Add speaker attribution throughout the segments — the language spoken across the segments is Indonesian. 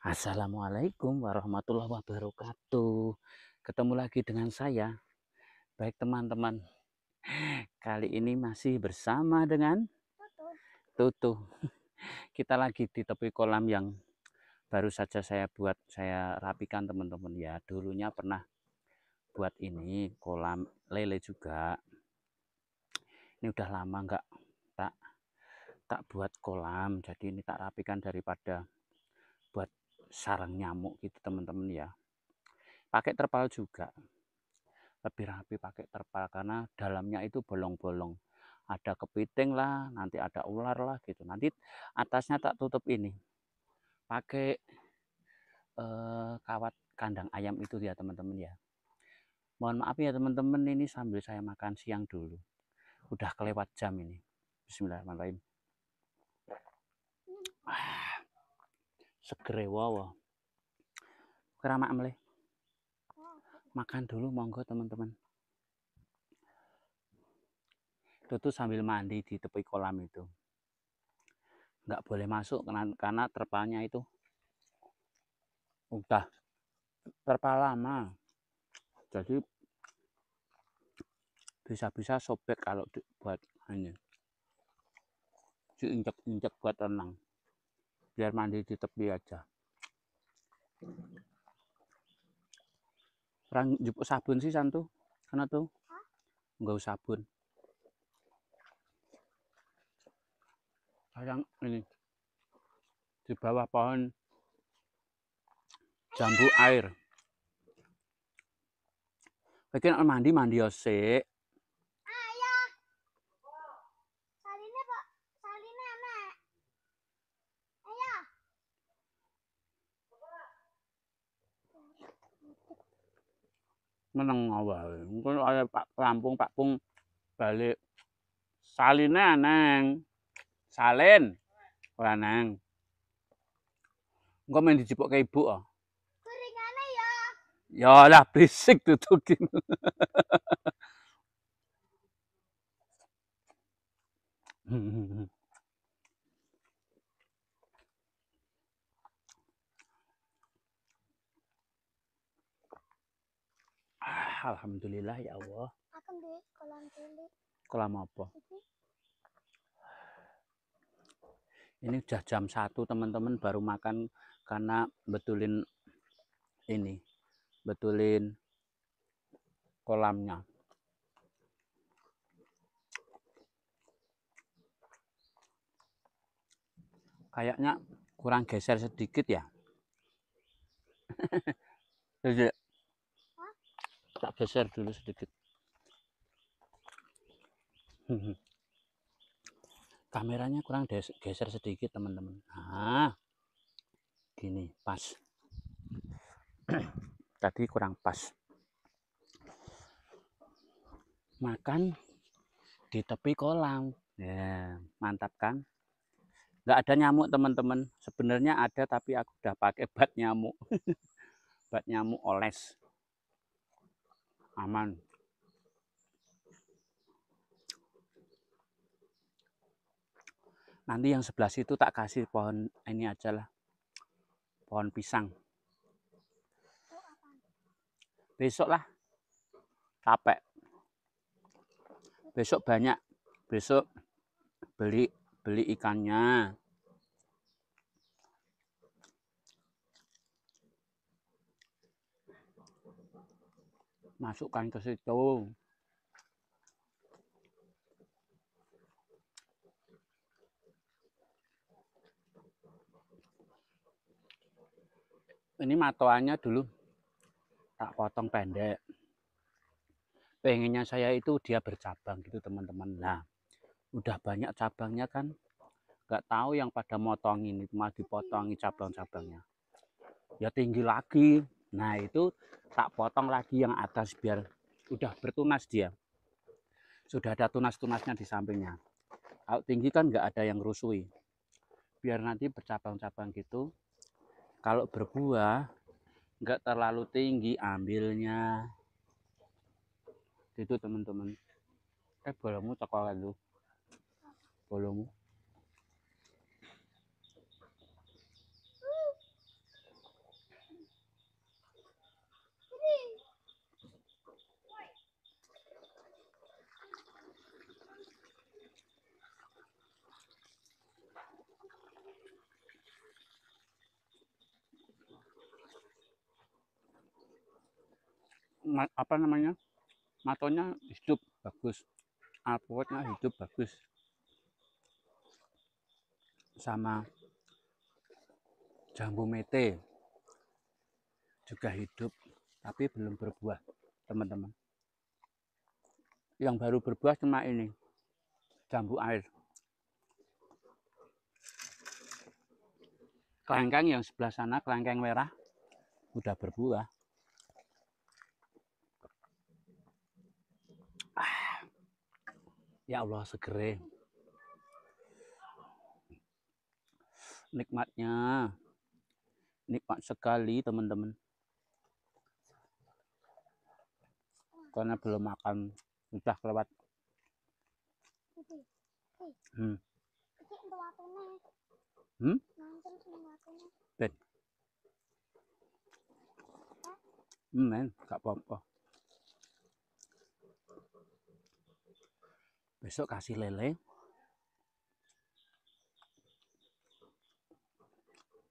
Speaker 1: Assalamualaikum warahmatullahi wabarakatuh Ketemu lagi dengan saya Baik teman-teman Kali ini masih bersama dengan Tutu Tutu, Kita lagi di tepi kolam yang Baru saja saya buat Saya rapikan teman-teman ya Dulunya pernah buat ini Kolam lele juga Ini udah lama nggak tak tak buat kolam jadi ini tak rapikan daripada sarang nyamuk gitu teman-teman ya pakai terpal juga lebih rapi pakai terpal karena dalamnya itu bolong-bolong ada kepiting lah nanti ada ular lah gitu nanti atasnya tak tutup ini pakai eh, kawat kandang ayam itu ya teman-teman ya mohon maaf ya teman-teman ini sambil saya makan siang dulu udah kelewat jam ini Bismillahirrahmanirrahim ah segera wow keramak meleh makan dulu monggo teman-teman itu tuh sambil mandi di tepi kolam itu nggak boleh masuk karena, terpalnya itu udah terpal lama jadi bisa-bisa sobek kalau buat hanya diinjak-injak buat renang biar mandi di tepi aja orang jupuk sabun sih santu karena tuh nggak usah sabun sayang ini di bawah pohon jambu air Bagian mandi mandi osik. meneng wae. Engko ayo Pak Rampung, Pak Pung balik. Saline aneng. Salin. Ora aneng. Engko men dijupukke ibu ah. Oh. Keringane ya. Ya lah bisik tutuki. Alhamdulillah ya Allah. Aku di kolam cilik. Kolam apa? Ini udah jam satu teman-teman baru makan karena betulin ini. Betulin kolamnya. Kayaknya kurang geser sedikit ya. Iya tak geser dulu sedikit kameranya kurang geser sedikit teman-teman nah gini pas tadi kurang pas makan di tepi kolam ya mantap kan nggak ada nyamuk teman-teman sebenarnya ada tapi aku udah pakai bat nyamuk bat nyamuk oles aman. Nanti yang sebelah situ tak kasih pohon ini aja lah. Pohon pisang. Besok lah. Capek. Besok banyak. Besok beli beli ikannya. masukkan ke situ ini matoannya dulu tak potong pendek pengennya saya itu dia bercabang gitu teman-teman nah udah banyak cabangnya kan nggak tahu yang pada motong ini mah dipotongi cabang-cabangnya ya tinggi lagi Nah itu tak potong lagi yang atas biar udah bertunas dia. Sudah ada tunas-tunasnya di sampingnya. Kalau tinggi kan nggak ada yang rusui. Biar nanti bercabang-cabang gitu. Kalau berbuah nggak terlalu tinggi ambilnya. Itu teman-teman. Eh bolongmu cokolat lu. Bolongmu. apa namanya matonya hidup bagus apotnya hidup bagus sama jambu mete juga hidup tapi belum berbuah teman-teman yang baru berbuah cuma ini jambu air kelengkeng yang sebelah sana kelengkeng merah udah berbuah Ya Allah segera. Nikmatnya. Nikmat sekali teman-teman. Karena belum makan. Udah kelewat. Hmm. Hmm? Ben. Hmm, men, gak apa-apa. besok kasih lele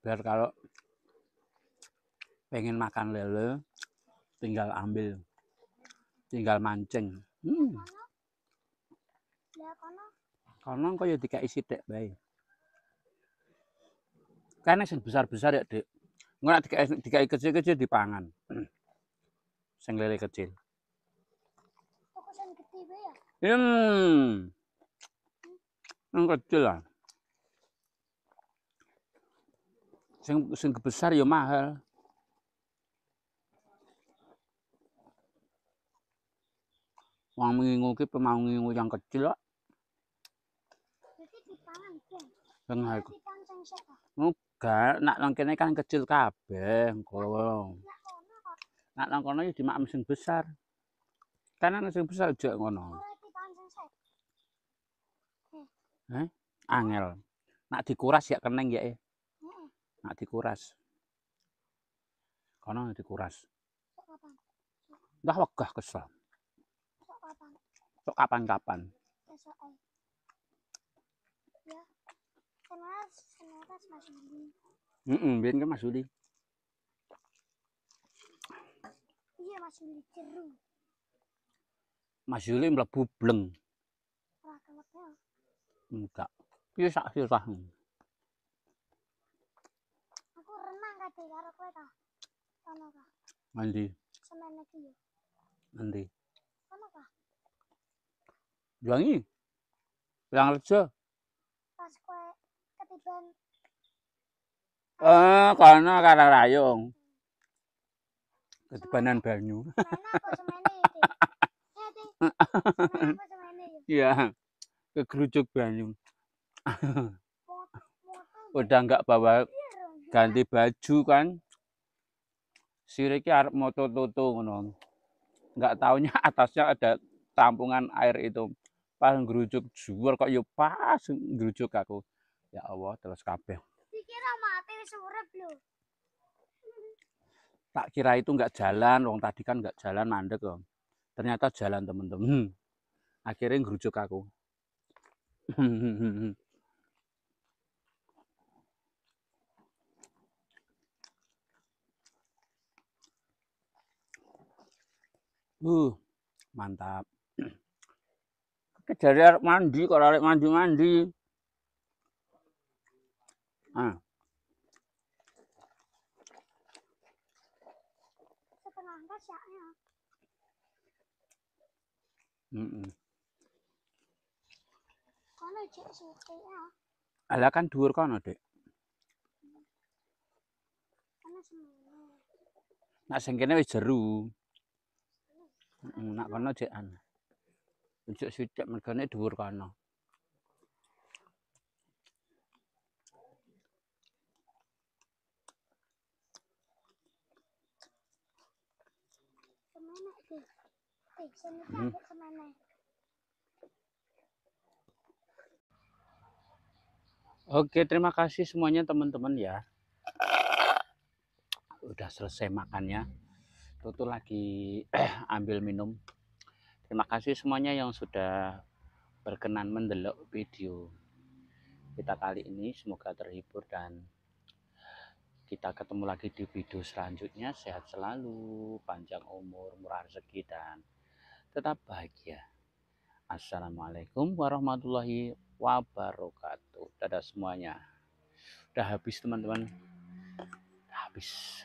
Speaker 1: biar kalau pengen makan lele tinggal ambil tinggal mancing hmm. konon kok ya tidak isi dek baik karena yang besar-besar ya dek nggak tidak kecil-kecil dipangan hmm. sing lele kecil Hmm. Yang kecil lah. Sing, sing besar ya mahal. Wang mengingu ki pemau mengingu yang kecil lah. Yang aku. Enggak, nak langkene kan kecil kabeh, kalau Nak langkone ya dimak mesin besar. Karena mesin besar juga ngono. eh? angel nak dikuras ya keneng ya eh? Hmm. nak dikuras kono dikuras dah wegah kesel sok kapan-kapan eh. ya senaras kan kan mas Yudi mm -mm, ke mas Yudi iya mas Yudi jeru mas Yudi melebu bleng Wah, enggak bisa susah aku renang kate karo kowe ta ono ka mandi semene iki yo mandi ka Juangi pas kowe ketiban eh karena karena rayung hmm. ketibanan banyu Iya ke kegerucuk Banyung. Udah nggak bawa ganti baju kan. Siriki arep moto toto ngono. Nggak taunya atasnya ada tampungan air itu. Pas ngerucuk juar kok yo ya pas ngerucuk aku. Ya Allah terus kabeh. Tak kira itu nggak jalan, wong tadi kan nggak jalan mandek kok. Ternyata jalan temen-temen. Hmm. Akhirnya ngerujuk aku. Mhm mhm mhm. Uh, mantap. Kejare mandi kalau ora arep mandi-mandi. Ah. Setengah sih ya. Mm -mm. ngono cek suke ya. Ala kan dhuwur kono, Dik. Ana Nak sing kene wis jeru. Heeh, nak kono cek ana. Ujuk sithik mergane dhuwur kono. Semana sih? Eh, semana mm-hmm. kemana? Hmm. Oke, terima kasih semuanya teman-teman ya. Udah selesai makannya. Tutu lagi eh, ambil minum. Terima kasih semuanya yang sudah berkenan mendelok video kita kali ini. Semoga terhibur dan kita ketemu lagi di video selanjutnya. Sehat selalu, panjang umur, murah rezeki dan tetap bahagia. Assalamualaikum warahmatullahi wabarakatuh. Dadah semuanya. Udah habis teman-teman. Habis.